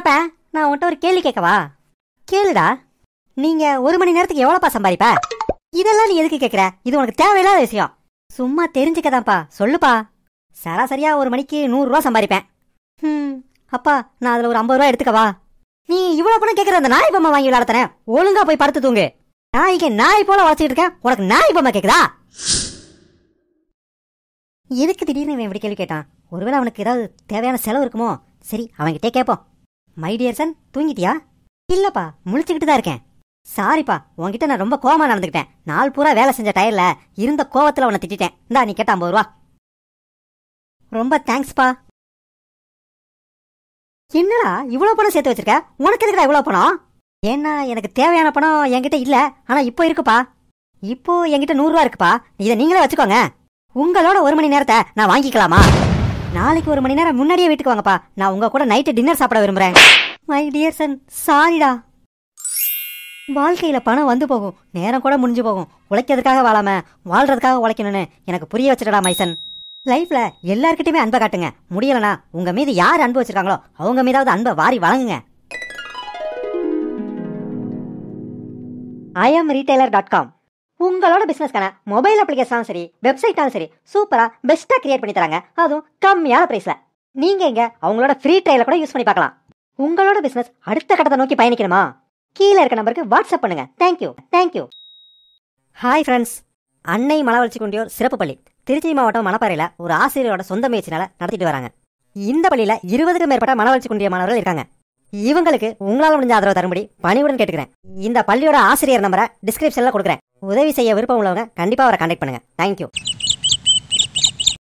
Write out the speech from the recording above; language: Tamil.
அப்ப நான் உன்ட்ட ஒரு கேள்வி கேட்கவா கேளுடா நீங்க ஒரு மணி நேரத்துக்கு எவ்வளோப்பா சம்பாதிப்ப இதெல்லாம் நீ எதுக்கு கேட்குற இது உனக்கு தேவையில்லாத விஷயம் சும்மா தெரிஞ்சுக்கதான்ப்பா சொல்லுப்பா சராசரியா ஒரு மணிக்கு நூறுரூவா சம்பாதிப்பேன் ம் அப்பா நான் அதில் ஒரு ஐம்பது ரூபா எடுத்துக்கவா நீ இவ்வளோ பணம் கேட்குற அந்த நாய் பொம்மை வாங்கி விளாடுறேன் ஒழுங்காக போய் படுத்து தூங்கு நாய்க்கு நாய் போல வளர்ச்சிட்டு இருக்கேன் உனக்கு நாய் பொம்மை கேக்குதா எதுக்கு திடீர்னு இவன் இப்படி கேள்வி கேட்டான் ஒருவேளை அவனுக்கு ஏதாவது தேவையான செலவு இருக்குமோ சரி அவன்கிட்டே கேட்போம் மை டியர் சன் தூங்கிட்டியா இல்லப்பா முழிச்சுக்கிட்டு தான் இருக்கேன் சாரிப்பா உன்கிட்ட நான் ரொம்ப கோவமா நடந்துக்கிட்டேன் நாள் பூரா வேலை செஞ்ச டயர்ல இருந்த கோவத்துல உன்னை திட்டேன் இந்தா நீ கேட்ட ஐம்பது ரூபா ரொம்ப தேங்க்ஸ்ப்பா என்னடா இவ்வளவு பணம் சேர்த்து வச்சிருக்க உனக்கு எதுக்குடா இவ்வளவு பணம் ஏன்னா எனக்கு தேவையான பணம் என்கிட்ட இல்ல ஆனா இப்போ இருக்குப்பா இப்போ என்கிட்ட நூறுரூவா இருக்குப்பா இதை நீங்களே வச்சுக்கோங்க உங்களோட ஒரு மணி நேரத்தை நான் வாங்கிக்கலாமா நாளைக்கு ஒரு மணி நேரம் முன்னாடியே வீட்டுக்கு வாங்கப்பா நான் உங்க கூட நைட்டு டின்னர் சாப்பிட விரும்புறேன் மை டியர் சன் சாரிடா வாழ்க்கையில பணம் வந்து போகும் நேரம் கூட முடிஞ்சு போகும் உழைக்கிறதுக்காக வாழாம வாழ்றதுக்காக உழைக்கணும்னு எனக்கு புரிய வச்சுட்டடா மைசன் லைஃப்ல எல்லாருக்கிட்டயுமே அன்பை காட்டுங்க முடியலனா உங்க மீது யார் அன்பு வச்சிருக்காங்களோ அவங்க மீதாவது அன்பை வாரி வழங்குங்க ஐஎம் ரீட்டைலர் டாட் காம் உங்களோட பிசினஸ்க்கான மொபைல் அப்ளிகேஷனாலும் சரி வெப்சைட்டாலும் சரி சூப்பரா பெஸ்டா கிரியேட் பண்ணி தராங்க அதுவும் கம்மியான பிரைஸ்ல நீங்க இங்க அவங்களோட ஃப்ரீ ட்ரையல கூட யூஸ் பண்ணி பார்க்கலாம் உங்களோட பிசினஸ் அடுத்த கட்டத்தை நோக்கி பயணிக்கணுமா கீழே இருக்க நம்பருக்கு வாட்ஸ்அப் பண்ணுங்க தேங்க்யூ தேங்க்யூ ஹாய் ஃப்ரெண்ட்ஸ் அன்னை மலவளர்ச்சி கொண்டியோர் சிறப்பு பள்ளி திருச்சி மாவட்டம் மணப்பாறையில் ஒரு ஆசிரியரோட சொந்த முயற்சினால நடத்திட்டு வராங்க இந்த பள்ளியில் இருபதுக்கும் மேற்பட்ட மனவளர்ச்சி கொண்டிய மாணவர்கள் இருக்காங்க இவங்களுக்கு உங்களால் முடிஞ்ச ஆதரவு தரும்படி பணிவுடன் கேட்டுக்கிறேன் இந்த பள்ளியோட ஆசிரியர் நம்பரை டிஸ்கிரிப்ஷனில் கொடுக்குறேன் உதவி செய்ய விருப்பம் உள்ளவங்க கண்டிப்பாக அவரை கண்டக்ட் பண்ணுங்கள் தேங்க்யூ